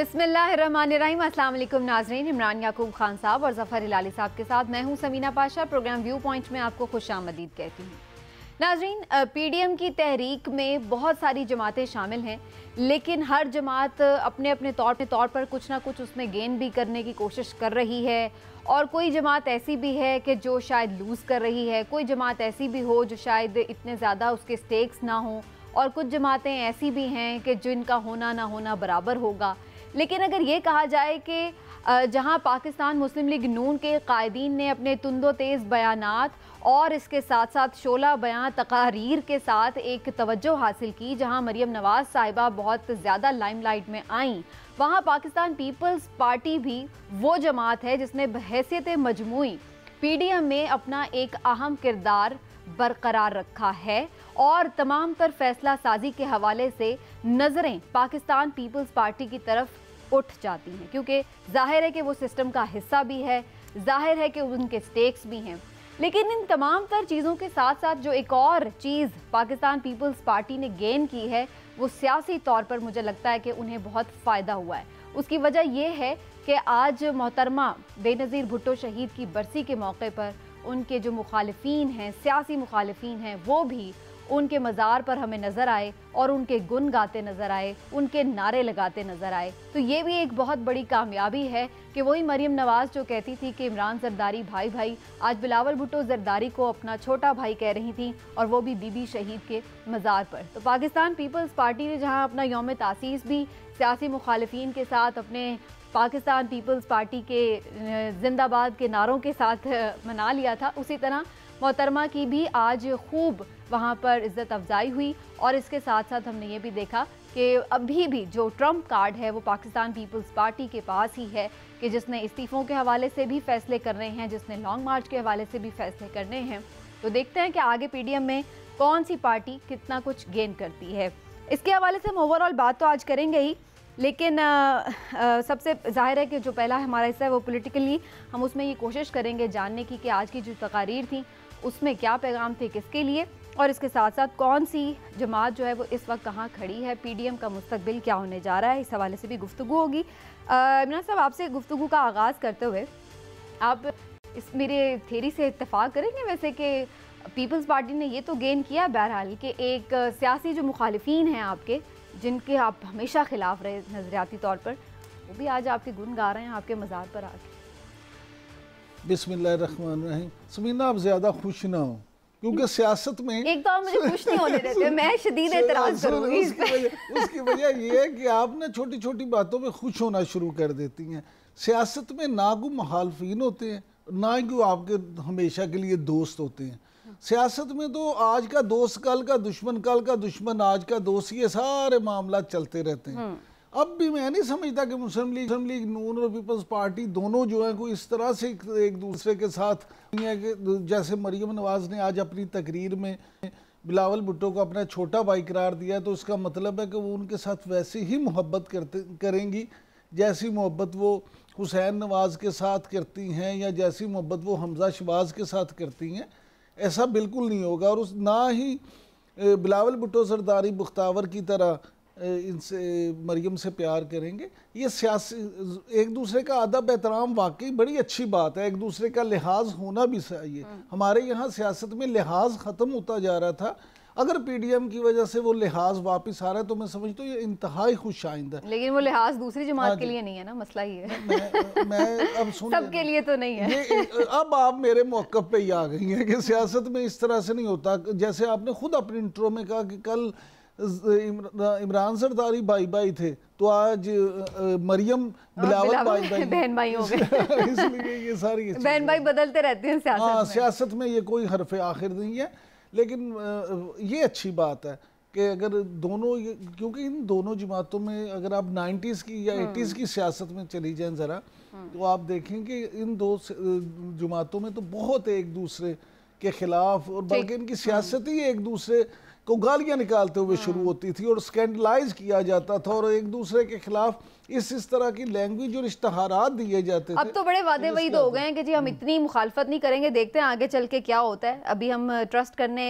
अस्सलाम वालेकुम नाजरीन इमरान याकूब खान साहब और जफ़र हिलाली साहब के साथ मैं हूं Samina Pasha programme view point में आपको खुश आमदीद कहती हूं नाजरीन पीडीएम की तहरीक में बहुत सारी जमातें शामिल हैं लेकिन हर जमात अपने अपने तौर पे तौर पर कुछ ना कुछ उसमें गेन भी करने की कोशिश कर रही है और कोई जमात ऐसी भी है कि जो शायद लूज़ कर रही है कोई जमात ऐसी भी हो जो शायद इतने ज़्यादा उसके स्टेक्स ना हों और कुछ जमातें ऐसी भी हैं कि जिनका होना ना होना बराबर होगा लेकिन अगर ये कहा जाए कि जहां पाकिस्तान मुस्लिम लीग नून के कायदीन ने अपने तुंदो तेज़ बयान और इसके साथ साथ शोला बयां तकारीर के साथ एक तवज्जो हासिल की जहां मरियम नवाज़ साहिबा बहुत ज़्यादा लाइमलाइट में आईं वहां पाकिस्तान पीपल्स पार्टी भी वो जमात है जिसने बहसीत मजमू पी डी एम में अपना एक अहम किरदार बरकरार रखा है और तमाम तर फैसला साजी के हवाले से नज़रें पाकिस्तान पीपल्स पार्टी की तरफ उठ जाती हैं क्योंकि जाहिर है कि वो सिस्टम का हिस्सा भी है जाहिर है कि उनके स्टेक्स भी हैं लेकिन इन तमाम तर चीज़ों के साथ साथ जो एक और चीज़ पाकिस्तान पीपल्स पार्टी ने गेन की है वो सियासी तौर पर मुझे लगता है कि उन्हें बहुत फ़ायदा हुआ है उसकी वजह यह है कि आज मोहतरमा बेनज़ीर भुट्टो शहीद की बरसी के मौके पर उनके जो मुखालफी हैं सियासी मुखालफी हैं वो भी उनके मज़ार पर हमें नज़र आए और उनके गुन गाते नज़र आए उनके नारे लगाते नज़र आए तो ये भी एक बहुत बड़ी कामयाबी है कि वही मरीम नवाज़ जो कहती थी कि इमरान जरदारी भाई भाई आज बिलावल भुट्टो जरदारी को अपना छोटा भाई कह रही थी और वो भी बीबी शहीद के मज़ार पर तो पाकिस्तान पीपल्स पार्टी ने जहाँ अपना योम तासीस भी सियासी मुखालफी के साथ अपने पाकिस्तान पीपल्स पार्टी के जिंदाबाद के नारों के साथ मना लिया था उसी तरह मोहतरमा की भी आज खूब वहाँ पर इज्जत अफजाई हुई और इसके साथ साथ हमने ये भी देखा कि अभी भी जो ट्रम्प कार्ड है वो पाकिस्तान पीपल्स पार्टी के पास ही है कि जिसने इस्तीफ़ों के हवाले से भी फैसले करने हैं जिसने लॉन्ग मार्च के हवाले से भी फैसले करने हैं तो देखते हैं कि आगे पी में कौन सी पार्टी कितना कुछ गेन करती है इसके हवाले से हम ओवरऑल बात तो आज करेंगे ही लेकिन आ, आ, सबसे जाहिर है कि जो पहला हमारा हिस्सा है वो पॉलिटिकली हम उसमें ये कोशिश करेंगे जानने की कि आज की जो तकारीर थी उसमें क्या पैगाम थे किसके लिए और इसके साथ साथ कौन सी जमात जो है वो इस वक्त कहाँ खड़ी है पीडीएम का मुस्तबिल क्या होने जा रहा है इस हवाले से भी गुफ्तु होगी इमरान साहब आपसे गुफ्तु का आगाज़ करते हुए आप इस मेरे थेरी से इतफाक़ करेंगे वैसे कि पीपल्स पार्टी ने ये तो गेन किया बहरहाल कि एक सियासी जो मुखालफी हैं आपके जिनके आप हमेशा खिलाफ रहे नज़रियाती तौर पर वो भी आज आपके गुन गा रहे हैं आपके मज़ार पर आके बिस्मिल्लाहिर्रहमानिर्रहीम समीना आप ज़्यादा खुश ना हो क्योंकि सियासत में एक तो मुझे खुश नहीं होने देते मैं शदीद एतराज़ करूंगी इस पे उसकी वजह ये है कि आपने छोटी छोटी बातों में खुश होना शुरू कर देती हैं सियासत में ना को मुखालफिन होते हैं ना ही को आपके हमेशा के लिए दोस्त होते हैं सियासत में तो आज का दोस्त कल का दुश्मन कल का दुश्मन आज का दोस्त ये सारे मामला चलते रहते हैं हम्म। अब भी मैं नहीं समझता कि मुस्लिम लीग मुस्लिम लीग नून और पीपल्स पार्टी दोनों जो है कोई इस तरह से एक दूसरे के साथ जैसे मरियम नवाज ने आज अपनी तकरीर में बिलावल भुट्टो को अपना छोटा भाई करार दिया तो इसका मतलब है कि वो उनके साथ वैसे ही मोहब्बत करते करेंगी जैसी मोहब्बत वो हुसैन नवाज के साथ करती हैं या जैसी मोहब्बत वो हमजा शबाज के साथ करती हैं ऐसा बिल्कुल नहीं होगा और उस ना ही बिलावल भुट्टो सरदारी बुख्तावर की तरह इनसे मरियम से प्यार करेंगे ये सियासी एक दूसरे का अदब एहतराम वाकई बड़ी अच्छी बात है एक दूसरे का लिहाज होना भी चाहिए हम्म। हमारे यहाँ सियासत में लिहाज ख़त्म होता जा रहा था अगर पीडीएम की वजह से वो लिहाज वापस आ रहा है तो मैं समझता हूँ ये इंतहा खुश आइंद है लेकिन वो लिहाज दूसरी जमात हाँ के लिए नहीं है ना मसला ही है मैं, मैं अब सबके लिए तो नहीं है ये अब आप मेरे मौक़ पे ही आ गई हैं कि सियासत में इस तरह से नहीं होता जैसे आपने खुद अपने इंटरव्यू में कहा कि कल इमरान सरदारी भाई भाई थे तो आज मरियम बिलावल भाई भाई बहन भाई हो गए इसलिए ये सारी बहन भाई बदलते रहते हैं सियासत हाँ सियासत में ये कोई हरफ आखिर नहीं है लेकिन ये अच्छी बात है कि अगर दोनों क्योंकि इन दोनों जमातों में अगर आप 90s की या 80s हम्म। की सियासत में चली जाएं ज़रा हम्म। तो आप देखें कि इन दो जमातों में तो बहुत एक दूसरे के खिलाफ और बल्कि इनकी हम्म। सियासत ही एक दूसरे को गालियां निकालते हुए शुरू हाँ। होती थी और स्कैंडलाइज किया जाता था और एक दूसरे के खिलाफ इस इस तरह की लैंग्वेज और इश्तहारात दिए जाते अब थे। तो बड़े वादे वही तो हो गए हैं कि जी हम इतनी मुखालफत नहीं करेंगे देखते हैं आगे चल के क्या होता है अभी हम ट्रस्ट करने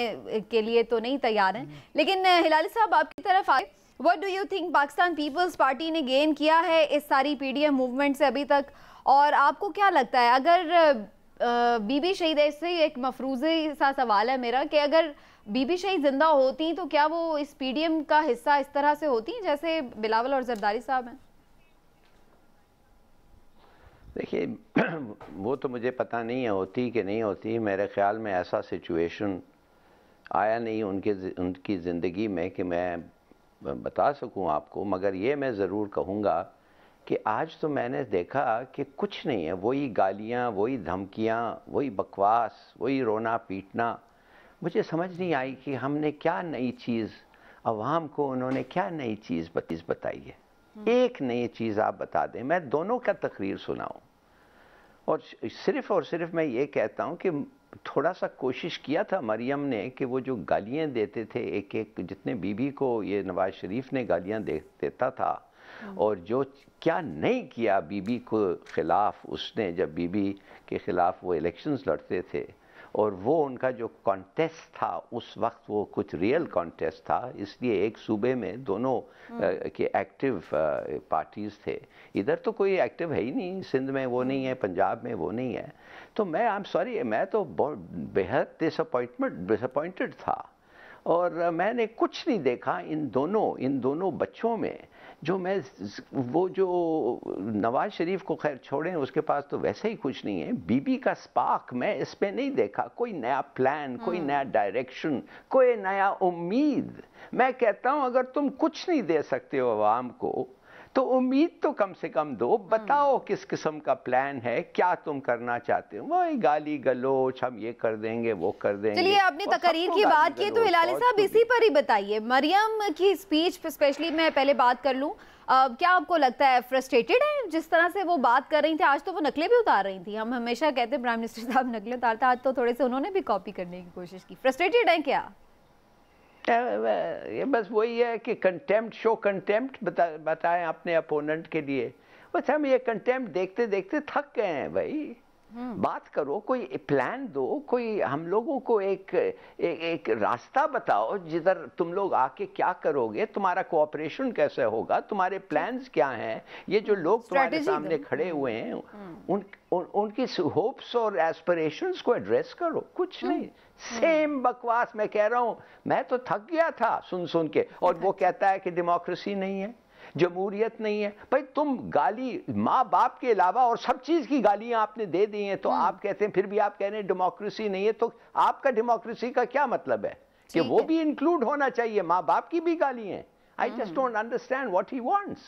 के लिए तो नहीं तैयार हैं हम्म। लेकिन हिलाली साहब आपकी तरफ आए what do you think Pakistan Peoples Party ने गेन किया है इस सारी पीडीएम मूवमेंट से अभी तक और आपको क्या लगता है अगर बीबी शहीद ऐसे एक मफरूजे सा सवाल है मेरा कि अगर बीबी शाही जिंदा होती तो क्या वो इस पीडीएम का हिस्सा इस तरह से होती जैसे बिलावल और जरदारी साहब हैं देखिए वो तो मुझे पता नहीं है होती कि नहीं होती मेरे ख्याल में ऐसा सिचुएशन आया नहीं उनके उनकी ज़िंदगी में कि मैं बता सकूं आपको मगर ये मैं ज़रूर कहूंगा कि आज तो मैंने देखा कि कुछ नहीं है वही गालियाँ वही धमकियाँ वही बकवास वही रोना पीटना मुझे समझ नहीं आई कि हमने क्या नई चीज़ अवाम को उन्होंने क्या नई चीज़ बताई है हम्म। एक नई चीज़ आप बता दें मैं दोनों का तकरीर सुनाऊं और सिर्फ और सिर्फ मैं ये कहता हूं कि थोड़ा सा कोशिश किया था मरियम ने कि वो जो गालियां देते थे एक एक जितने बीबी को ये नवाज शरीफ ने गालियां दे देता था हम्म। और जो क्या नहीं किया बीबी को ख़िलाफ़ उसने जब बीबी के ख़िलाफ़ वो इलेक्शंस लड़ते थे और वो उनका जो कॉन्टेस्ट था उस वक्त वो कुछ रियल कॉन्टेस्ट था इसलिए एक सूबे में दोनों हम्म। के एक्टिव पार्टीज थे इधर तो कोई एक्टिव है ही नहीं सिंध में वो नहीं है हम्म। पंजाब में वो नहीं है तो मैं आई एम सॉरी मैं तो बहुत बेहद डिसअपॉइंटमेंट डिसअपॉइंटेड था और मैंने कुछ नहीं देखा इन दोनों इन दोनों बच्चों में जो मैं वो जो नवाज शरीफ को खैर छोड़ें उसके पास तो वैसे ही कुछ नहीं है बीबी का स्पार्क मैं इस पर नहीं देखा कोई नया प्लान कोई हम्म। नया डायरेक्शन कोई नया उम्मीद मैं कहता हूं अगर तुम कुछ नहीं दे सकते हो आवाम को तो उम्मीद तो कम से कम दो हम्म। बताओ किस किस्म का प्लान है क्या तुम करना चाहते हो वही गाली गलोच हम ये कर देंगे वो कर देंगे चलिए आपने तकरीर की बात की तो हिलाल साहब तो इसी पर ही बताइए मरियम की स्पीच स्पेशली मैं पहले बात कर लूँ क्या आपको लगता है फ्रस्ट्रेटेड है जिस तरह से वो बात कर रही थी आज तो वो नकलें भी उतार रही थी हम हमेशा कहते हैं प्राइम मिनिस्टर साहब नकलें उतारते आज तो थोड़े से उन्होंने भी कॉपी करने की कोशिश की फ्रस्ट्रेटेड है क्या ये बस वही है कि कंटेम्प्ट शो कंटेम्प्ट बताएं अपने अपोनेंट के लिए बस हम ये कंटेम्प्ट देखते देखते थक गए हैं भाई Hmm. बात करो कोई प्लान दो कोई हम लोगों को एक ए, एक रास्ता बताओ जिधर तुम लोग आके क्या करोगे तुम्हारा कोऑपरेशन कैसे होगा तुम्हारे प्लान्स क्या हैं ये जो लोग तुम्हारे सामने खड़े hmm. हुए हैं hmm. उन, उन उनकी होप्स और एस्पिरेशंस को एड्रेस करो कुछ नहीं सेम बकवास मैं कह रहा हूँ मैं तो थक गया था सुन सुन के और वो कहता है कि डेमोक्रेसी नहीं है जमहूरियत नहीं है भाई तुम गाली माँ बाप के अलावा और सब चीज़ की गालियाँ आपने दे दी हैं तो हम्म। आप कहते हैं फिर भी आप कह रहे हैं डेमोक्रेसी नहीं है तो आपका डेमोक्रेसी का क्या मतलब है कि वो है। भी इंक्लूड होना चाहिए माँ बाप की भी गाली है I just don't understand what he wants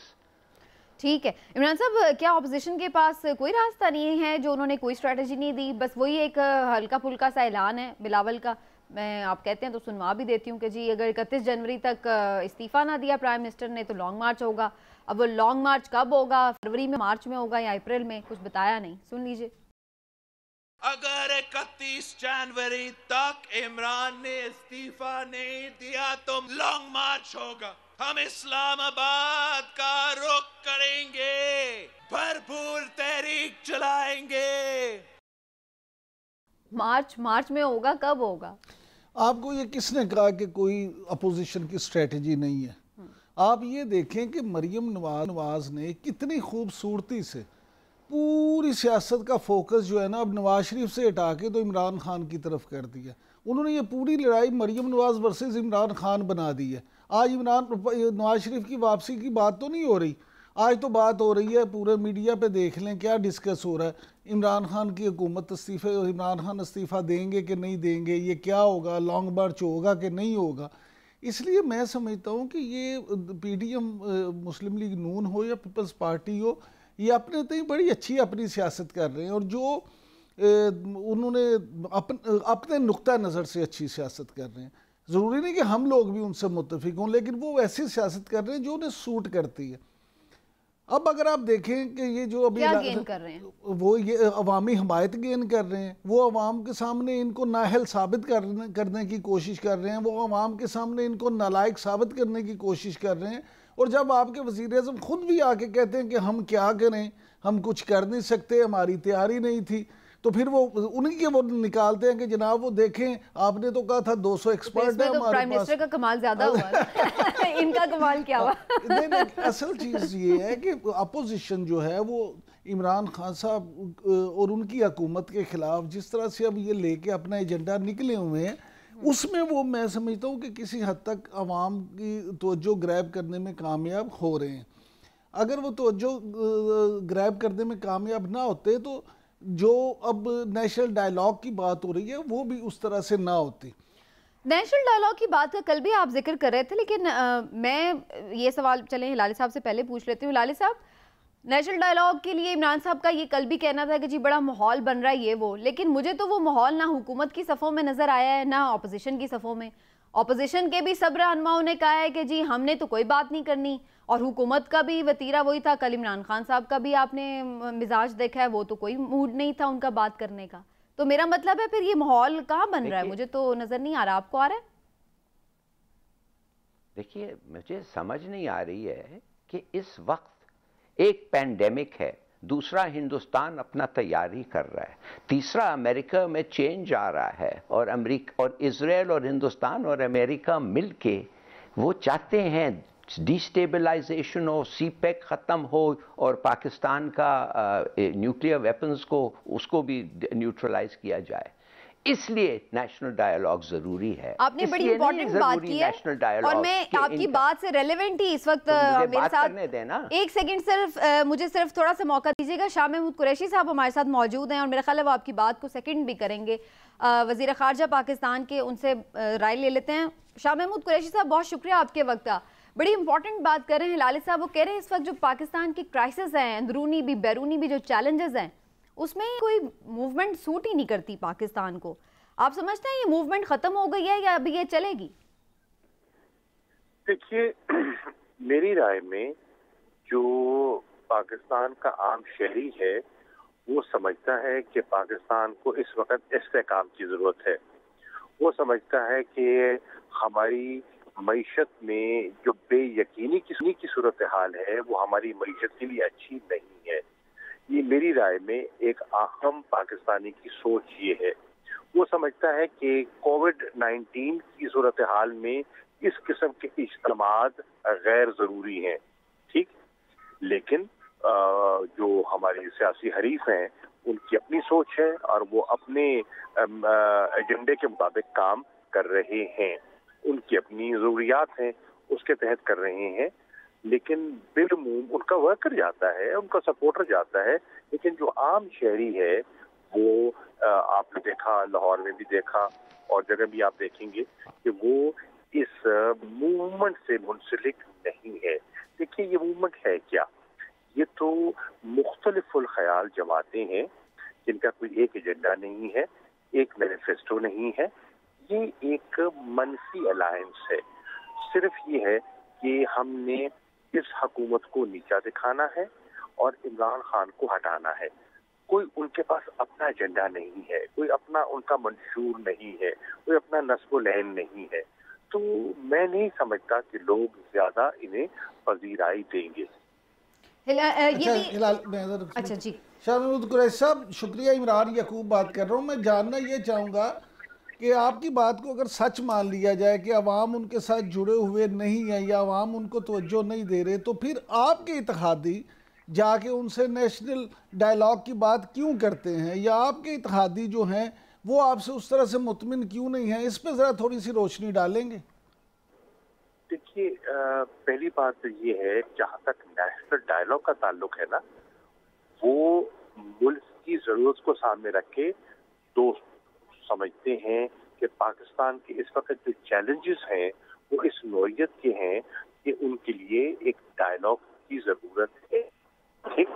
ठीक है इमरान साहब क्या ऑपोजिशन के पास कोई रास्ता नहीं है जो उन्होंने कोई स्ट्रेटजी नहीं दी बस वही एक हल्का फुल्का सा ऐलान है बिलावल का मैं आप कहते हैं तो सुनवा भी देती हूँ कि जी अगर इकतीस जनवरी तक इस्तीफ़ा ना दिया प्राइम मिनिस्टर ने तो लॉन्ग मार्च होगा अब वो लॉन्ग मार्च कब होगा फरवरी में मार्च में होगा या अप्रैल में कुछ बताया नहीं सुन लीजिए अगर इकतीस जनवरी तक इमरान ने इस्तीफा नहीं दिया तो लॉन्ग मार्च होगा हम इस्लामाबाद का रुख करेंगे भरपूर तहरीक चलाएंगे मार्च मार्च में होगा कब होगा आपको ये किसने कहा कि कोई अपोजिशन की स्ट्रेटजी नहीं है आप ये देखें कि मरियम नवाज नवाज ने कितनी खूबसूरती से पूरी सियासत का फोकस जो है ना अब नवाज शरीफ से हटा के तो इमरान खान की तरफ कर दिया उन्होंने ये पूरी लड़ाई मरियम नवाज वर्सेज़ इमरान खान बना दी है आज इमरान नवाज शरीफ की वापसी की बात तो नहीं हो रही आज तो बात हो रही है पूरे मीडिया पे देख लें क्या डिस्कस हो रहा है इमरान खान की हुकूमत इस्तीफे इमरान खान इस्तीफ़ा देंगे कि नहीं देंगे ये क्या होगा लॉन्ग मार्च होगा कि नहीं होगा इसलिए मैं समझता हूँ कि ये पीडीएम मुस्लिम लीग नून हो या पीपल्स पार्टी हो ये अपने तई तो बड़ी अच्छी अपनी सियासत कर रहे हैं और जो उन्होंने अपन, अपने नुक़ नज़र से अच्छी सियासत कर रहे हैं ज़रूरी नहीं कि हम लोग भी उनसे मुतफिक हों लेकिन वो ऐसी सियासत कर रहे हैं जो उन्हें सूट करती है अब अगर आप देखें कि ये जो अभी गेन कर रहे हैं वो ये अवामी हमायत गेन कर रहे हैं वो अवाम के सामने इनको नाहल साबित करने करने की कोशिश कर रहे हैं वो अवाम के सामने इनको नालायक साबित करने की कोशिश कर रहे हैं और जब आपके वजीर अजम ख़ुद भी आके कहते हैं कि हम क्या करें हम कुछ कर नहीं सकते हमारी तैयारी नहीं थी तो फिर वो उनके वो निकालते हैं कि जनाब वो देखें आपने तो कहा था 200 तो एक्सपर्ट है तो प्राइम का कमाल ज्यादा हुआ इनका कमाल क्या हुआ नहीं नहीं असल चीज ये है कि अपोजिशन जो है वो इमरान खान साहब और उनकी हकूमत के खिलाफ जिस तरह से अब ये लेके अपना एजेंडा निकले हुए हैं उसमें वो मैं समझता हूँ कि किसी हद तक आवाम की तोज्जो ग्रैब करने में कामयाब हो रहे हैं अगर वो तोज्जो ग्रैब करने में कामयाब ना होते तो जो अब नेशनल डायलॉग की बात हो रही है वो भी उस तरह से ना होती नेशनल डायलॉग की बात का कल भी आप जिक्र कर रहे थे लेकिन आ, मैं ये सवाल चले हिलाली साहब से पहले पूछ लेती हूँ हिलाली साहब नेशनल डायलॉग के लिए इमरान साहब का ये कल भी कहना था कि जी बड़ा माहौल बन रहा है ये वो लेकिन मुझे तो वो माहौल ना हुकूमत की सफ़ों में नज़र आया है ना अपोजिशन की सफ़ों में अपोजिशन के भी सब रहनुमाओं ने कहा है कि जी हमने तो कोई बात नहीं करनी और हुकूमत का भी वतीरा वही था कल इमरान खान साहब का भी आपने मिजाज देखा है वो तो कोई मूड नहीं था उनका बात करने का तो मेरा मतलब है फिर ये माहौल कहाँ बन रहा है मुझे तो नज़र नहीं आ रहा आपको आ रहा है देखिए मुझे समझ नहीं आ रही है कि इस वक्त एक पैंडेमिक है दूसरा हिंदुस्तान अपना तैयारी कर रहा है तीसरा अमेरिका में चेंज आ रहा है और अमेरिका और इसराइल और हिंदुस्तान और अमेरिका मिलके वो चाहते हैं डिस्टेबलाइजेशन हो सी पैक e ख़त्म हो और पाकिस्तान का न्यूक्लियर वेपन्स को उसको भी न्यूट्रलाइज किया जाए इसलिए नेशनल डायलॉग जरूरी है आपने बड़ी इंपॉर्टेंट बात की है और मैं आपकी बात से रेलेवेंट ही इस वक्त तो मेरे साथ देना एक सेकंड सिर्फ मुझे सिर्फ थोड़ा सा मौका दीजिएगा शाह महमूद कुरैशी साहब हमारे साथ मौजूद हैं और मेरा ख्याल है वो आपकी बात को सेकंड भी करेंगे वजीर खारजा पाकिस्तान के उनसे राय ले लेते हैं शाह महमूद कुरैशी साहब बहुत शुक्रिया आपके वक्त का बड़ी इंपॉर्टेंट बात कर रहे हैं लाली साहब वो कह रहे हैं इस वक्त जो पाकिस्तान की क्राइसिस है अंदरूनी भी बैरूनी भी जो चैलेंजेस हैं उसमें कोई मूवमेंट सूट ही नहीं करती पाकिस्तान को आप समझते हैं ये मूवमेंट खत्म हो गई है या अभी ये चलेगी देखिए मेरी राय में जो पाकिस्तान का आम शहरी है वो समझता है कि पाकिस्तान को इस वक्त इस काम की जरूरत है वो समझता है कि हमारी मीशत में जो बेयकीनी किस्म की सूरत हाल है वो हमारी मीशत के लिए अच्छी नहीं है ये मेरी राय में एक अहम पाकिस्तानी की सोच ये है वो समझता है कि कोविड 19 की सूरत हाल में इस किस्म के इज्तम गैर ज़रूरी हैं ठीक लेकिन आ, जो हमारे सियासी हरीफ हैं उनकी अपनी सोच है और वो अपने एजेंडे के मुताबिक काम कर रहे हैं उनकी अपनी जरूरियात हैं उसके तहत कर रहे हैं लेकिन बिलमूम उनका वर्कर जाता है उनका सपोर्टर जाता है लेकिन जो आम शहरी है वो आपने देखा लाहौर में भी देखा और जगह भी आप देखेंगे कि वो इस मूवमेंट से मुंसलिक नहीं है देखिए ये मूवमेंट है क्या ये तो मुख्तलिफुल ख्याल जमाते हैं जिनका कोई एक एजेंडा नहीं है एक मैनिफेस्टो नहीं है ये एक मनसी अलायंस है सिर्फ ये है कि हमने इस हकूमत को नीचा दिखाना है और इमरान खान को हटाना है कोई उनके पास अपना एजेंडा नहीं है कोई अपना उनका मंशूर नहीं है कोई अपना नस्ब लहन नहीं है तो मैं नहीं समझता कि लोग ज्यादा इन्हें पजीराई देंगे अच्छा, अच्छा जी शाह साहब शुक्रिया इमरान यकूब बात कर रहा हूँ मैं जानना ये चाहूँगा कि आपकी बात को अगर सच मान लिया जाए कि अवाम उनके साथ जुड़े हुए नहीं है या अवाम उनको तोज्जो नहीं दे रहे तो फिर आपके इतिहादी जाके उनसे नेशनल डायलॉग की बात क्यों करते हैं या आपके इतिहादी जो हैं वो आपसे उस तरह से मुतमिन क्यों नहीं है इस पर ज़रा थोड़ी सी रोशनी डालेंगे देखिए पहली बात तो ये है जहाँ तक नेशनल डायलॉग का ताल्लुक है ना वो मुल्क की ज़रूरत को सामने रख के दोस्त समझते हैं कि पाकिस्तान के इस वक्त जो चैलेंजेस हैं वो इस नोयत के हैं कि उनके लिए एक डायलॉग की ज़रूरत है ठीक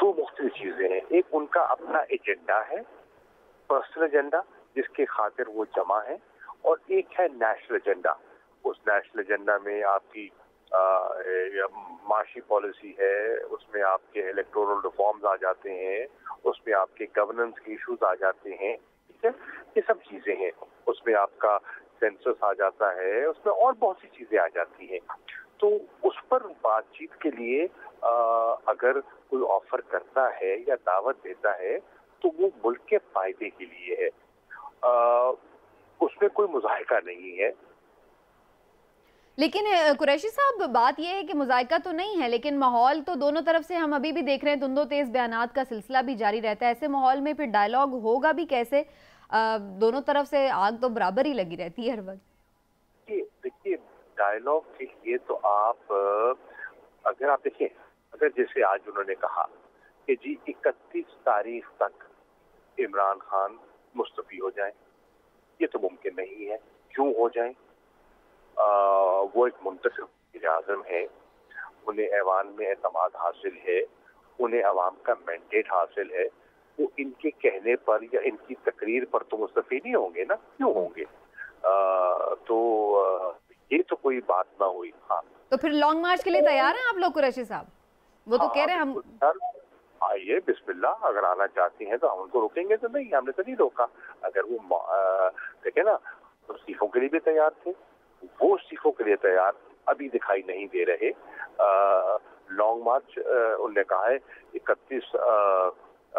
दो मुख्तलि चीज़ें हैं एक उनका अपना एजेंडा है पर्सनल एजेंडा जिसके खातिर वो जमा है और एक है नेशनल एजेंडा उस नेशनल एजेंडा में आपकी माशी पॉलिसी है उसमें आपके इलेक्टोरल रिफॉर्म्स आ जाते हैं उसमें आपके गवर्नेंस के इश्यूज आ जाते हैं सब चीजें हैं उसमें आपका सेंसस आ जाता है उसमें और बहुत सी चीजें आ जाती हैं तो उस पर बातचीत के लिए आ, अगर कोई ऑफर करता है या दावत देता है तो वो मुल्क के फायदे के लिए है आ, उसमें कोई मुजाहका नहीं है लेकिन कुरैशी साहब बात यह है कि मुजायका तो नहीं है लेकिन माहौल तो दोनों तरफ से हम अभी भी देख रहे हैं धुंधो तेज बयान का सिलसिला भी जारी रहता है ऐसे माहौल में फिर डायलॉग होगा भी कैसे दोनों तरफ से आग तो बराबर ही लगी रहती है हर वक्त देखिए डायलॉग के लिए तो आप अगर आप देखिए अगर जैसे आज उन्होंने कहा कि जी इकतीस तारीख तक इमरान खान मुस्तफी हो जाए ये तो मुमकिन नहीं है क्यों हो जाए आ, वो एक मुंतब आजम है उन्हें ऐवान में अतमाद हासिल है उन्हें आवाम का मैंडेट हासिल है वो इनके कहने पर या इनकी तकरीर पर तो मुस्तफ़ी नहीं होंगे ना क्यों होंगे आ, तो आ, ये तो कोई बात ना हुई हाँ तो फिर लॉन्ग मार्च के लिए तो तैयार हैं आप लोग कुरैशी साहब वो तो हाँ, कह रहे हैं हम आइए बिस्मिल्लाह अगर आना चाहती हैं तो हम उनको रोकेंगे तो नहीं हमने तो नहीं रोका अगर वो देखे ना तो सीखों के लिए भी तैयार थे वो सीखों के लिए तैयार अभी दिखाई नहीं दे रहे लॉन्ग मार्च उनने कहा है इकतीस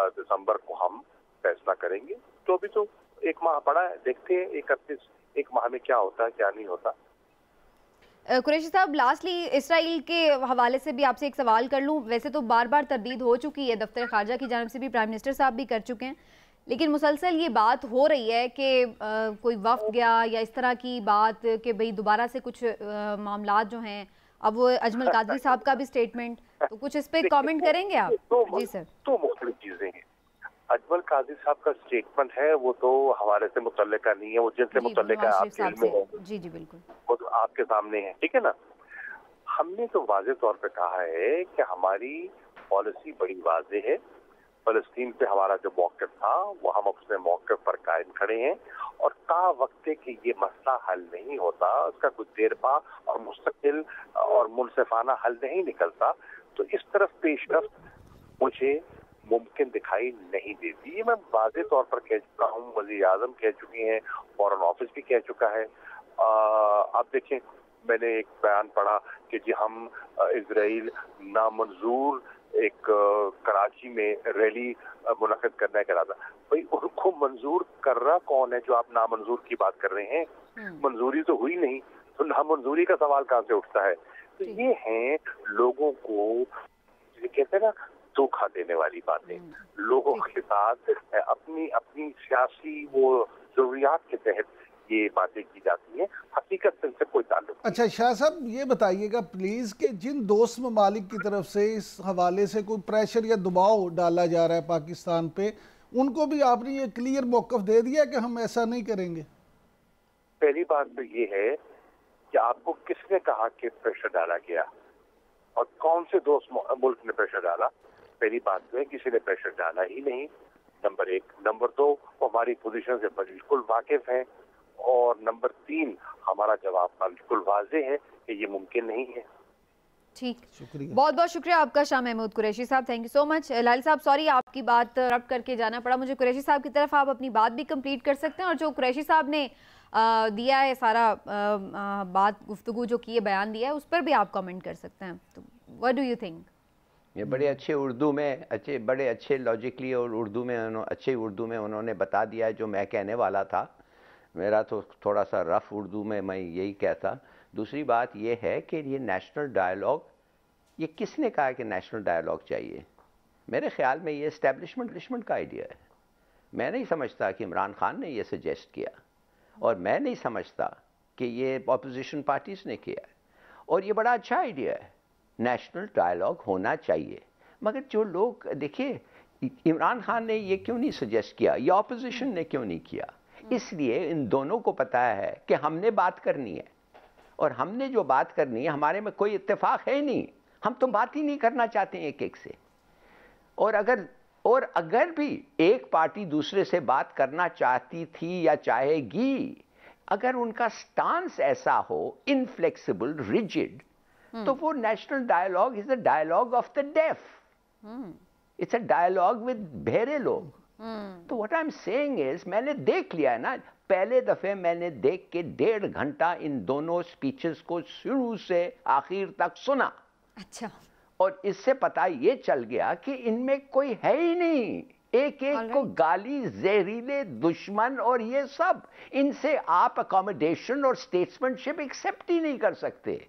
दिसंबर को हम फैसला करेंगे तो अभी तो एक माह पड़ा है देखते हैं इकतीस एक माह में क्या होता है क्या नहीं होता कुरेशी साहब लास्टली इसराइल के हवाले से भी आपसे एक सवाल कर लूँ वैसे तो बार बार तरदीद हो चुकी है दफ्तर खारजा की जानब से भी प्राइम मिनिस्टर साहब भी कर चुके हैं लेकिन मुसलसल ये बात हो रही है कि कोई वफ्त गया या इस तरह की बात कि भाई दोबारा से कुछ मामला जो हैं अब वो तो अजमल कादरी साहब का भी स्टेटमेंट तो कुछ इस पे कमेंट करेंगे आप तो, जी सर तो मुख्तलि चीजें हैं अजमल काजी साहब का स्टेटमेंट है वो तो हमारे से मुतल नहीं है वो जिनसे मुतल जी जी बिल्कुल वो तो आपके सामने है ठीक है ना हमने तो वाजे तौर पर कहा है कि हमारी पॉलिसी बड़ी वाजे है फलस्तीन पे हमारा जो मौकफ था वो हम अपने मौकफ पर कायम खड़े हैं और का वक्त कि ये मसला हल नहीं होता उसका कुछ देर और मुस्तकिल और मुनसफाना हल नहीं निकलता तो इस तरफ पेशरफ मुझे मुमकिन दिखाई नहीं देती ये मैं वाजे तौर पर कह चुका हूँ वजी अजम कह चुके हैं फॉरन ऑफिस भी कह चुका है आप देखें मैंने एक बयान पढ़ा कि जी हम इसराइल नामंजूर एक कराची में रैली मुनद करने का इरादा भाई उनको मंजूर कर रहा कौन है जो आप नामंजूर की बात कर रहे हैं हम्म। मंजूरी तो हुई नहीं तो नामंजूरी का सवाल कहाँ से उठता है तो ये है लोगों को कहते हैं ना धोखा देने वाली बातें हम्म। लोगों के साथ अपनी अपनी सियासी वो जरूरियात के तहत ये बातें की जाती हैं हकीकत से इनसे कोई ताल्लुक अच्छा शाह साहब ये बताइएगा प्लीज़ कि जिन दोस्त ममालिक की तरफ से इस हवाले से कोई प्रेशर या दबाव डाला जा रहा है पाकिस्तान पे उनको भी आपने ये क्लियर मौकफ दे दिया कि हम ऐसा नहीं करेंगे पहली बात तो ये है कि आपको किसने कहा कि प्रेशर डाला गया और कौन से दोस्त मुल्क ने प्रेशर डाला पहली बात तो है किसी ने प्रेशर डाला ही नहीं नंबर एक नंबर दो तो हमारी पोजीशन से बिल्कुल वाकिफ है और नंबर तीन हमारा जवाब बिल्कुल वाजे है कि ये मुमकिन नहीं है ठीक शुक्रिया बहुत बहुत शुक्रिया आपका शाह महमूद कुरैशी साहब thank you so much Lal साहब सॉरी आपकी बात रब करके जाना पड़ा मुझे कुरैशी साहब की तरफ आप अपनी बात भी कंप्लीट कर सकते हैं और जो कुरैशी साहब ने दिया है सारा बात गुफ्तु जो की है बयान दिया है उस पर भी आप कमेंट कर सकते हैं तो वट डू यू थिंक ये बड़े अच्छे उर्दू में अच्छे बड़े अच्छे लॉजिकली और उर्दू में अच्छे उर्दू में उन्होंने बता दिया है जो मैं कहने वाला था मेरा तो थोड़ा सा रफ़ उर्दू में मैं यही कहता दूसरी बात यह है कि ये नेशनल डायलॉग ये किसने कहा कि नेशनल डायलॉग चाहिए मेरे ख्याल में ये इस्टेब्लिशमेंट का आइडिया है मैं नहीं समझता कि इमरान खान ने ये सजेस्ट किया और मैं नहीं समझता कि ये अपोजिशन पार्टीज़ ने किया और ये बड़ा अच्छा आइडिया है नेशनल डायलॉग होना चाहिए मगर जो लोग देखिए इमरान खान ने ये क्यों नहीं सजेस्ट किया या अपोजिशन ने क्यों नहीं किया हम्म। इसलिए इन दोनों को पता है कि हमने बात करनी है और हमने जो बात करनी है हमारे में कोई इत्तेफाक है नहीं हम तो बात ही नहीं करना चाहते एक एक से और अगर और अगर भी एक पार्टी दूसरे से बात करना चाहती थी या चाहेगी अगर उनका स्टांस ऐसा हो इनफ्लेक्सिबल हम्म। रिजिड तो वो national dialogue is a dialogue of the deaf it's a dialogue with भेरे लोग हम्म। तो what I am saying is मैंने देख लिया है ना पहले दफे मैंने देख के डेढ़ घंटा इन दोनों स्पीचेस को शुरू से आखिर तक सुना अच्छा और इससे पता ये चल गया कि इनमें कोई है ही नहीं एक एक को गाली जहरीले दुश्मन और ये सब इनसे आप अकोमोडेशन और स्टेट्समैनशिप एक्सेप्ट ही नहीं कर सकते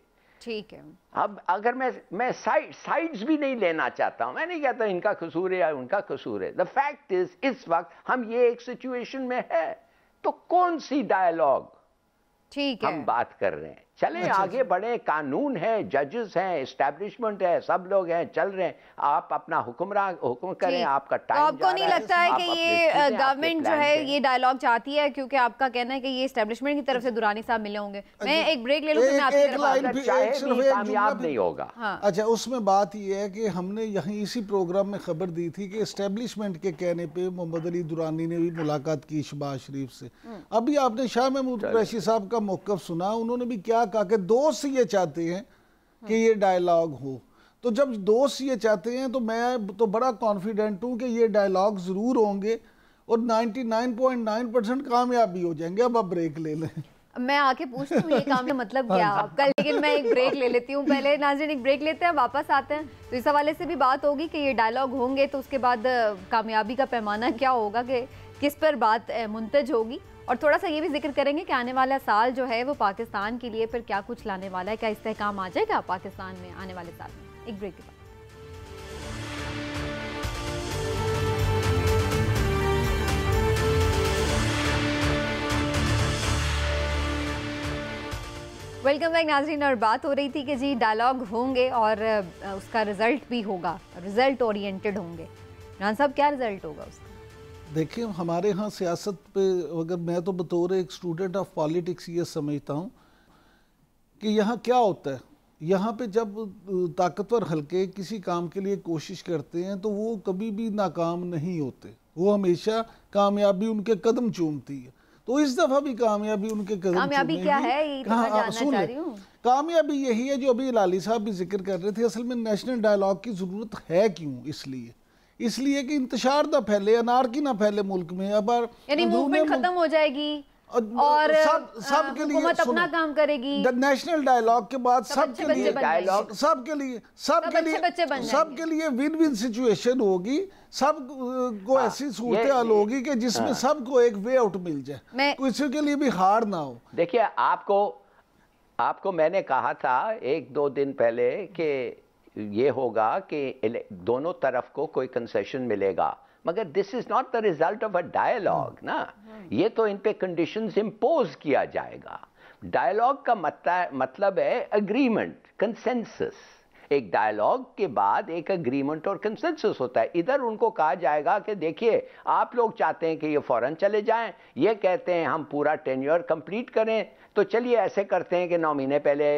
ठीक है अब अगर मैं मैं साइड साइड्स भी नहीं लेना चाहता हूं मैं नहीं कहता इनका कसूर है या उनका कसूर है द फैक्ट इज इस वक्त हम ये एक सिचुएशन में है तो कौन सी डायलॉग ठीक है हम बात कर रहे हैं चले अच्छा, आगे अच्छा। बढ़े कानून है जजेस हैं एस्टेब्लिशमेंट है सब लोग हैं चल रहे हैं आप अपना हुक्मरान हुक्म करें आपका टाइम तो आपको नहीं लगता है कि ये गवर्नमेंट जो है ये डायलॉग चाहती है क्योंकि आपका कहना है कि ये एस्टेब्लिशमेंट की तरफ से दुरानी साहब मिले होंगे मैं एक ब्रेक ले लूँ तो कामयाब नहीं होगा हाँ। अच्छा उसमें बात यह है कि हमने यहीं इसी प्रोग्राम में खबर दी थी कि एस्टेब्लिशमेंट के कहने पर मोहम्मद अली दुरानी ने भी मुलाकात की शहबाज शरीफ से हम्म। अभी आपने शाह महमूद रैशी साहब का मौकफ सुना उन्होंने भी क्या का के दोस्त ये चाहते हैं कि ये डायलॉग हो तो जब दोस्त ये चाहते हैं तो मैं तो बड़ा कॉन्फिडेंट हूँ कि ये डायलॉग ज़रूर होंगे और 99.9 परसेंट कामयाबी हो जाएंगे अब आप ब्रेक ले लें मैं आके पूछती हूँ ये काम का मतलब क्या हाँ आपका लेकिन मैं एक ब्रेक ले लेती हूँ पहले नाजरीन एक ब्रेक लेते हैं वापस आते हैं तो इस हवाले से भी बात होगी कि ये डायलॉग होंगे तो उसके बाद कामयाबी का पैमाना क्या होगा कि किस पर बात मुंतज होगी और थोड़ा सा ये भी जिक्र करेंगे कि आने वाला साल जो है वो पाकिस्तान के लिए फिर क्या कुछ लाने वाला है क्या इस्तेकाम आ जाएगा पाकिस्तान में आने वाले साल में एक ब्रेक के बाद वेलकम बैक नाजरीन और बात हो रही थी कि जी डायलॉग होंगे और उसका रिज़ल्ट भी होगा रिज़ल्ट ओरिएंटेड होंगे साहब क्या रिज़ल्ट होगा उसका देखिए हमारे यहाँ सियासत पे अगर मैं तो बतौर एक स्टूडेंट ऑफ पॉलिटिक्स ये समझता हूँ कि यहाँ क्या होता है यहाँ पे जब ताकतवर हलके किसी काम के लिए कोशिश करते हैं तो वो कभी भी नाकाम नहीं होते वो हमेशा कामयाबी उनके कदम चूमती है तो इस दफा भी कामयाबी उनके कदम कामयाबी क्या है ये तो जानना कामयाबी यही है जो अभी लाली साहब भी जिक्र कर रहे थे असल में नेशनल डायलॉग की ज़रूरत है क्यों इसलिए इसलिए कि इंतजार ना फैले अनारकी ना फैले मुल्क में अब मूवमेंट खत्म हो जाएगी और सब सब के लिए अपना काम करेगी नेशनल डायलॉग के बाद सब के लिए डायलॉग सब के लिए सब के लिए सब के लिए विन विन सिचुएशन होगी सब को हाँ, ऐसी सूरत हाल होगी कि जिसमें हाँ। सब को एक वे आउट मिल जाए किसी तो के लिए भी हार ना हो देखिए आपको आपको मैंने कहा था एक दो दिन पहले कि ये होगा कि दोनों तरफ को कोई कंसेशन मिलेगा मगर this is not the result of a dialogue ना ये तो इन पे कंडीशन इम्पोज किया जाएगा डायलॉग का मतलब है अग्रीमेंट कंसेंसस एक डायलॉग के बाद एक अग्रीमेंट और कंसेंसस होता है इधर उनको कहा जाएगा कि देखिए आप लोग चाहते हैं कि ये फ़ौरन चले जाएं ये कहते हैं हम पूरा टेन्योर कंप्लीट करें तो चलिए ऐसे करते हैं कि नौ महीने पहले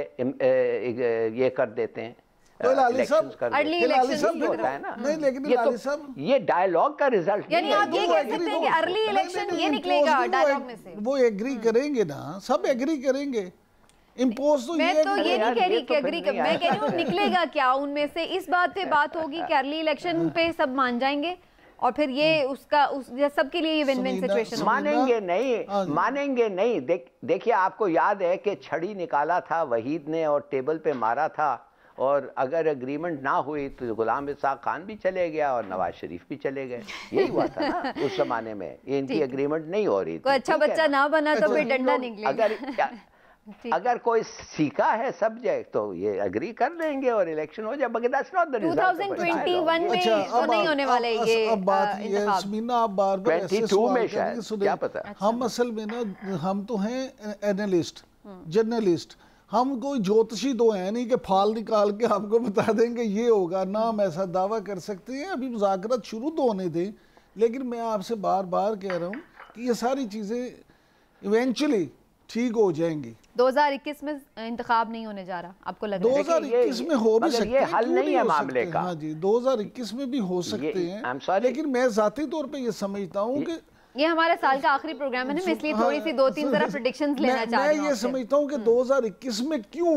ये कर देते हैं अर्ली इलेक्शन डायलॉग का रिजल्ट तो वो एग्री हम्म। करेंगे ना सब एग्री करेंगे इम्पोज तो मैं तो ये नहीं कह रही तो कि एग्री मैं कह रही हूँ निकलेगा क्या उनमें से इस बात पे बात होगी कि अर्ली इलेक्शन पे सब मान जाएंगे और फिर ये हम्म। उसका उस सबके लिए ये विन विन सिचुएशन मानेंगे नहीं हाँ मानेंगे नहीं देख देखिए आपको याद है कि छड़ी निकाला था वहीद ने और टेबल पे मारा था और अगर एग्रीमेंट ना हुई तो गुलाम इसाक खान भी चले गया और नवाज शरीफ भी चले गए यही हुआ था ना उस जमाने में इनकी एग्रीमेंट नहीं हो रही थी अच्छा बच्चा ना बना तो फिर तो डंडा निकले अगर अगर कोई सीखा है सब्जेक्ट तो ये अग्री कर लेंगे और इलेक्शन हो जाए बगैर दैट्स नॉट द रिजल्ट 2021 में अच्छा, तो नहीं होने वाले ये अब बात ये समीना आप बार-बार 22 में शायद क्या पता हम असल में ना हम तो हैं एनालिस्ट हम्म। जर्नलिस्ट हम कोई ज्योतिषी तो है नहीं कि फाल निकाल के आपको बता दें कि ये होगा ना हम ऐसा दावा कर सकते हैं अभी मुजाकरत शुरू तो होने दें लेकिन मैं आपसे बार बार कह रहा हूँ कि ये सारी चीज़ें इवेंचुअली ठीक हो जाएंगी 2021 में इंतखाब नहीं होने जा रहा आपको लग रहा है 2021 में हो भी सकते हैं हल नहीं है मामले का हाँ जी 2021 में भी हो सकते हैं लेकिन मैं जाती तौर पे ये समझता हूँ कि ये हमारे साल का आखिरी प्रोग्राम है ना इसलिए हाँ, थोड़ी सी दो तीन तरह प्रोडिक्शन लेना चाह रही मैं ये समझता हूँ कि 2021 हम्म। में क्यों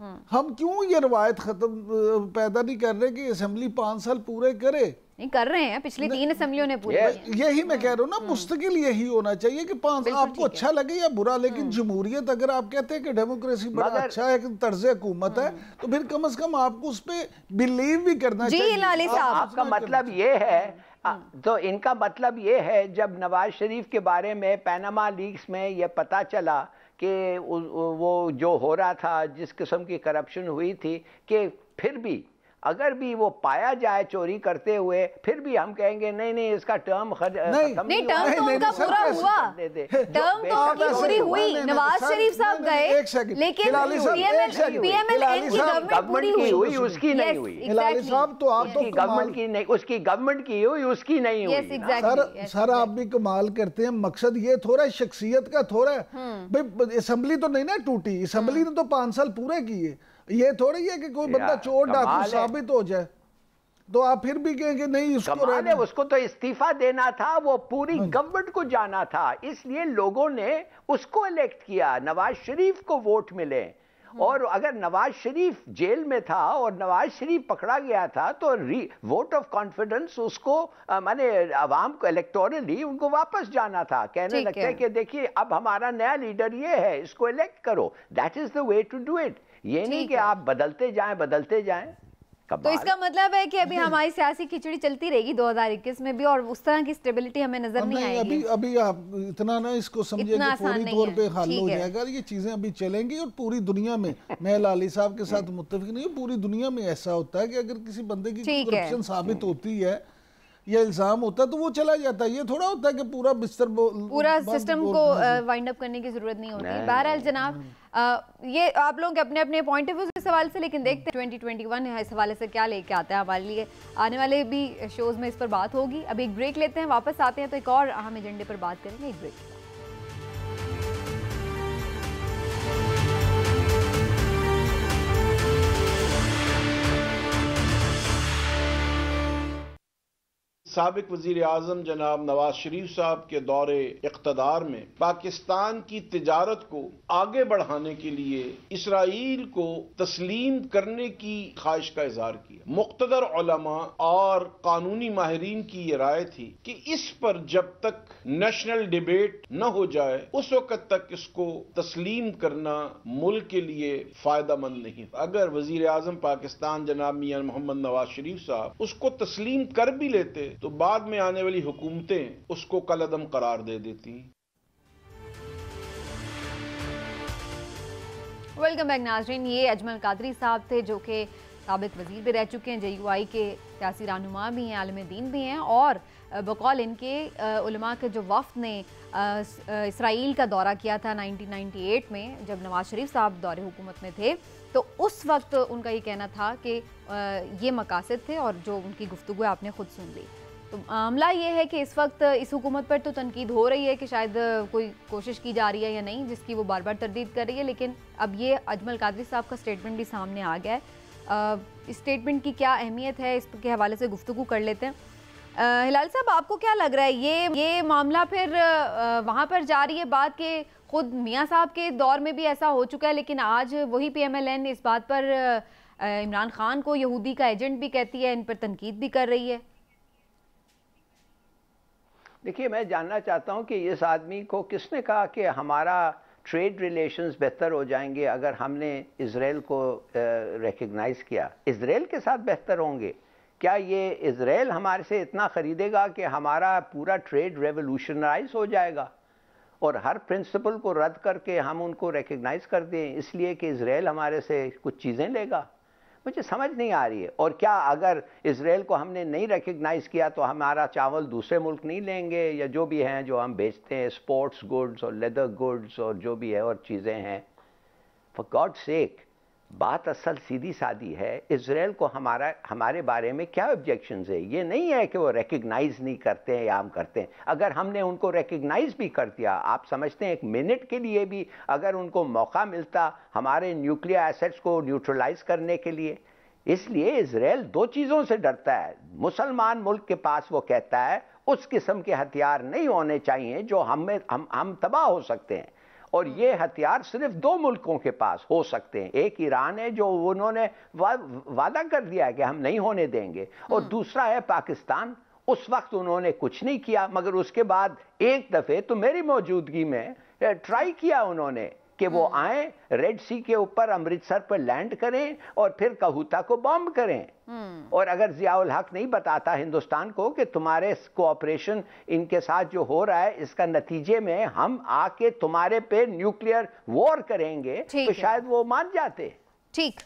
हम्म। हम क्यों ये रवायत खत्म पैदा नहीं कर रहे कि असेंबली पांच साल पूरे करे नहीं कर रहे हैं पिछली तीन असेंबलियों ने पूरे यही मैं कह रहा हूँ ना हम्म। मुस्तकिल यही होना चाहिए कि पांच आपको अच्छा लगे या बुरा लेकिन जमहूरियत अगर आप कहते हैं कि डेमोक्रेसी बड़ा अच्छा है तर्ज हुकूमत है तो फिर कम अज कम आपको उस पर बिलीव भी करना चाहिए आपका मतलब ये है हाँ। हम्म। तो इनका मतलब ये है जब नवाज शरीफ के बारे में पैनामा लीक्स में यह पता चला कि वो जो हो रहा था जिस किस्म की करप्शन हुई थी कि फिर भी अगर भी वो पाया जाए चोरी करते हुए फिर भी हम कहेंगे नहीं नहीं इसका टर्म नहीं, नहीं, टर्म तो उनका पूरा हुआ टर्म तो उनकी पूरी हुई नवाज शरीफ साहब गए लेकिन गवर्नमेंट की हुई उसकी नहीं हुई साहब तो आप तो गवर्नमेंट की नहीं उसकी गवर्नमेंट की हुई उसकी नहीं हुई सर सर आप भी कमाल करते हैं मकसद ये थोड़ा शख्सियत का थोड़ा है हम्म। असम्बली तो नहीं ना टूटी असम्बली हम्म। ने तो पांच साल पूरे किए ये थोड़ी है कि कोई बंदा चोर डाकू साबित हो जाए तो आप फिर भी कहेंगे नहीं उसको रहने उसको तो इस्तीफा देना था वो पूरी गवर्नमेंट हाँ। को जाना था इसलिए लोगों ने उसको इलेक्ट किया नवाज शरीफ को वोट मिले हाँ। और अगर नवाज शरीफ जेल में था और नवाज शरीफ पकड़ा गया था तो वोट ऑफ कॉन्फिडेंस उसको माने अवाम को इलेक्टोरली उनको वापस जाना था कहने लगता है कि देखिए अब हमारा नया लीडर ये है इसको इलेक्ट करो that is the way to do it ये नहीं कि आप बदलते जाएं बदलते जाएं तो इसका मतलब है कि अभी हमारी सियासी खिचड़ी चलती रहेगी 2021 में भी और उस तरह की स्टेबिलिटी हमें नजर नहीं, आएगी अभी अभी आप इतना ना इसको समझे कि फौरी तौर पे हल हो जाएगा ये चीजें अभी चलेंगी और पूरी दुनिया में मैं लाली साहब के साथ हम्म। मुतफिक नहीं हूँ पूरी दुनिया में ऐसा होता है की अगर किसी बंदे की करप्शन साबित होती है या इल्जाम होता तो वो चला जाता है ये थोड़ा होता है कि पूरा बिस्तर पूरा सिस्टम को वाइंड अप करने की जरूरत नहीं होती बहरहाल जनाब ये आप लोग अपने अपने पॉइंट ऑफ व्यू इस सवाल से लेकिन देखते हैं 2021 वन इस हवाले से क्या लेके आता है हमारे लिए आने वाले भी शोज़ में इस पर बात होगी अभी एक ब्रेक लेते हैं वापस आते हैं तो एक और अहम एजेंडे पर बात करेंगे एक ब्रेक सबक वजीर अजम जनाब नवाज शरीफ साहब के दौरे इकतदार में पाकिस्तान की तजारत को आगे बढ़ाने के लिए इसराइल को तस्लीम करने की ख्वाहिश का इजहार किया मुख्तर और कानूनी माहरीन की यह राय थी कि इस पर जब तक नेशनल डिबेट न हो जाए उस वक्त तक इसको तस्लीम करना मुल्क के लिए फायदा मंद नहीं अगर वजीर अजम पाकिस्तान जनाब मियाँ मोहम्मद नवाज शरीफ साहब उसको तस्लीम कर भी लेते तो बाद में आने वाली हुकूमतें उसको कलदम करार दे देती वेलकम बैक नाजरीन ये अजमल कादरी साहब थे जो कि सबक वजीर भी रह चुके हैं जे यू आई के सियासी रहनुमा भी हैं आलम दीन भी हैं और बकौल इनके उलमा के जो वफ ने इसराइल का दौरा किया था 1998 में जब नवाज़ शरीफ साहब दौरे हुकूमत में थे तो उस वक्त उनका ये कहना था कि ये मकासद थे और जो उनकी गुफ्तु आपने ख़ुद सुन ली तो मामला ये है कि इस वक्त इस हुकूमत पर तो तनकीद हो रही है कि शायद कोई कोशिश की जा रही है या नहीं जिसकी वो बार बार तरदीद कर रही है लेकिन अब ये अजमल कादरी साहब का स्टेटमेंट भी सामने आ गया है इस स्टेटमेंट की क्या अहमियत है इसके हवाले से गुफ्तु कर लेते हैं हिलाल साहब आपको क्या लग रहा है ये ये मामला फिर वहाँ पर जा रही है बात कि खुद मियाँ साहब के दौर में भी ऐसा हो चुका है लेकिन आज वही पी एम एल एन इस बात पर इमरान खान को यहूदी का एजेंट भी कहती है इन पर तनकीद भी कर रही है देखिए मैं जानना चाहता हूँ कि इस आदमी को किसने कहा कि हमारा ट्रेड रिलेशंस बेहतर हो जाएंगे अगर हमने इसराइल को रिकग्नाइज किया इसराइल के साथ बेहतर होंगे क्या ये इसराइल हमारे से इतना ख़रीदेगा कि हमारा पूरा ट्रेड रेवोल्यूशनराइज हो जाएगा और हर प्रिंसिपल को रद्द करके हम उनको रिकग्नाइज कर दें इसलिए कि इसराइल हमारे से कुछ चीज़ें लेगा मुझे समझ नहीं आ रही है और क्या अगर इसराइल को हमने नहीं रिकग्नाइज़ किया तो हमारा चावल दूसरे मुल्क नहीं लेंगे या जो भी हैं जो हम बेचते हैं स्पोर्ट्स गुड्स और लेदर गुड्स और जो भी है और चीज़ें हैं फॉर गॉड सेक बात असल सीधी सादी है इसराइल को हमारा हमारे बारे में क्या ऑब्जेक्शन है ये नहीं है कि वो रिकग्नाइज नहीं करते हैं या हम करते हैं अगर हमने उनको रिकग्नाइज भी कर दिया आप समझते हैं एक मिनट के लिए भी अगर उनको मौका मिलता हमारे न्यूक्लियर एसेट्स को न्यूट्रलाइज करने के लिए इसलिए इसराइल दो चीज़ों से डरता है मुसलमान मुल्क के पास वो कहता है उस किस्म के हथियार नहीं होने चाहिए जो हमें हम हम तबाह हो सकते हैं और ये हथियार सिर्फ दो मुल्कों के पास हो सकते हैं एक ईरान है जो उन्होंने वा, वादा कर दिया है कि हम नहीं होने देंगे और हम्म। दूसरा है पाकिस्तान उस वक्त उन्होंने कुछ नहीं किया मगर उसके बाद एक दफ़े तो मेरी मौजूदगी में ट्राई किया उन्होंने कि वो आए रेड सी के ऊपर अमृतसर पर लैंड करें और फिर कहूता को बॉम्ब करें हम्म। और अगर जियाउल हक नहीं बताता हिंदुस्तान को कि तुम्हारे कोऑपरेशन इनके साथ जो हो रहा है इसका नतीजे में हम आके तुम्हारे पे न्यूक्लियर वॉर करेंगे तो शायद वो मान जाते ठीक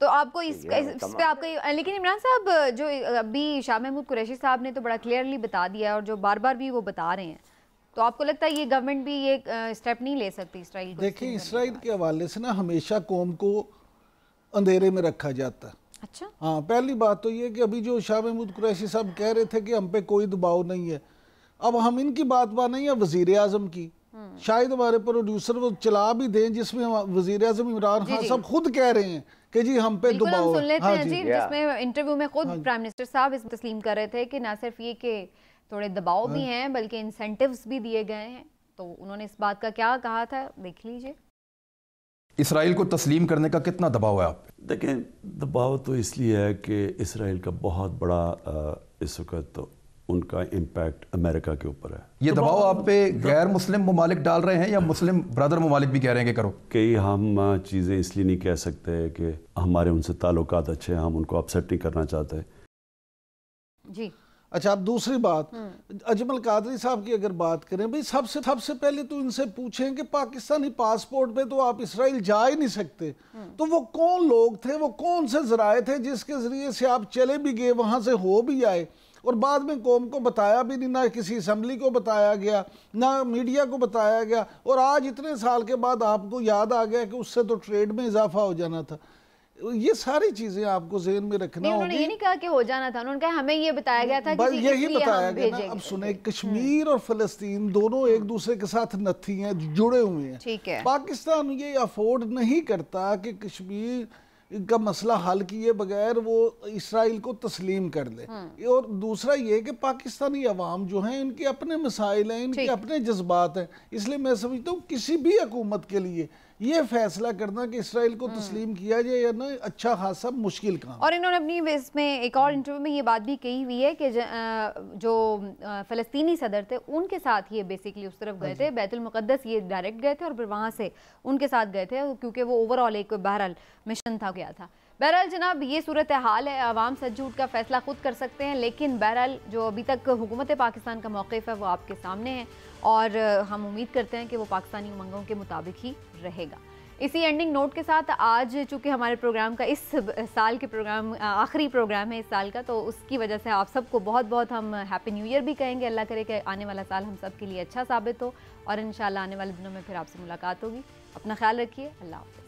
तो आपको इस, इस पे आपका लेकिन इमरान साहब जो अभी शाह महमूद कुरैशी साहब ने तो बड़ा क्लियरली बता दिया है और जो बार बार भी वो बता रहे हैं तो आपको लगता है ये गवर्नमेंट भी ये स्टेप नहीं ले सकती इसराइल देखिए इसराइल के हवाले से ना हमेशा कौम को अंधेरे में रखा जाता है अच्छा हाँ पहली बात तो ये कि अभी जो शाह महमूद कुरैशी साहब कह रहे थे कि हम पे कोई दबाव नहीं है अब हम इनकी बात बात नहीं है वजीर आजम की हम्म। शायद हमारे प्रोड्यूसर वो चला भी दें जिसमें वजीर आजम इमरान खान सब खुद कह रहे हैं कि जी हम पे दबाव सुन लेते हाँ हैं जी जिसमें इंटरव्यू में खुद प्राइम हाँ मिनिस्टर साहब इस तस्लीम कर रहे थे कि ना सिर्फ ये कि थोड़े दबाव भी हैं बल्कि इंसेंटिव्स भी दिए गए हैं तो उन्होंने इस बात का क्या कहा था देख लीजिए इसराइल को तस्लीम करने का कितना दबाव है आप देखें दबाव तो इसलिए है कि इसराइल का बहुत बड़ा इस वक्त उनका इम्पैक्ट अमेरिका के ऊपर है ये तो दबाव आप पे तो गैर मुस्लिम ममालिक डाल रहे हैं या मुस्लिम ब्रदर ममालिक भी कह रहे हैं कि करो कई हम चीज़ें इसलिए नहीं कह सकते कि हमारे उनसे ताल्लुक अच्छे हैं हम उनको अपसेट नहीं करना चाहते जी अच्छा आप दूसरी बात हम्म। अजमल कादरी साहब की अगर बात करें भाई सबसे सबसे पहले तो इनसे पूछें कि पाकिस्तानी पासपोर्ट पे तो आप इसराइल जा ही नहीं सकते हम्म। तो वो कौन लोग थे वो कौन से जराए थे जिसके ज़रिए से आप चले भी गए वहाँ से हो भी आए और बाद में कौम को बताया भी नहीं ना किसी असम्बली को बताया गया ना मीडिया को बताया गया और आज इतने साल के बाद आपको याद आ गया कि उससे तो ट्रेड में इजाफा हो जाना था ये सारी चीजें आपको जेहन में रखना होगी ये नहीं कहा कि हो जाना था उन्होंने कहा हमें ये बताया गया था कि यही बताया गया ना अब सुने कश्मीर और फलस्तीन दोनों हम्म। एक दूसरे के साथ नथी हैं जुड़े हुए हैं ठीक है पाकिस्तान ये अफोर्ड नहीं करता कि कश्मीर का मसला हल किए बगैर वो इसराइल को तस्लीम कर ले हम्म। और दूसरा ये कि पाकिस्तानी अवाम जो हैं इनके अपने मसाइल हैं इनके अपने जज्बात हैं इसलिए मैं समझता हूँ किसी भी हकूमत के लिए ये फैसला करना कि इसराइल को हम्म। तस्लीम किया जाए या ना अच्छा खासा मुश्किल काम और इन्होंने अपनी इसमें एक और इंटरव्यू में ये बात भी कही हुई है कि जो फ़लस्तीनी सदर थे उनके साथ ये बेसिकली उस तरफ हाँ गए थे बैतुलमक़दस ये डायरेक्ट गए थे और फिर वहाँ से उनके साथ गए थे क्योंकि वो ओवरऑल एक बहरहाल मिशन था गया था बहरहाल जनाब ये सूरत हाल है आवाम झूठ का फैसला खुद कर सकते हैं लेकिन बहरहाल जो अभी तक हुकूमत पाकिस्तान का मौक़ है वो आपके सामने है और हम उम्मीद करते हैं कि वो पाकिस्तानी उमंगों के मुताबिक ही रहेगा इसी एंडिंग नोट के साथ आज चूंकि हमारे प्रोग्राम का इस साल के प्रोग्राम आखिरी प्रोग्राम है इस साल का तो उसकी वजह से आप सबको बहुत बहुत हम हैप्पी न्यू ईयर भी कहेंगे अल्लाह करे कि आने वाला साल हम सब के लिए अच्छा साबित हो और इन आने वाले दिनों में फिर आपसे मुलाकात होगी अपना ख्याल रखिए अल्लाह हाफ़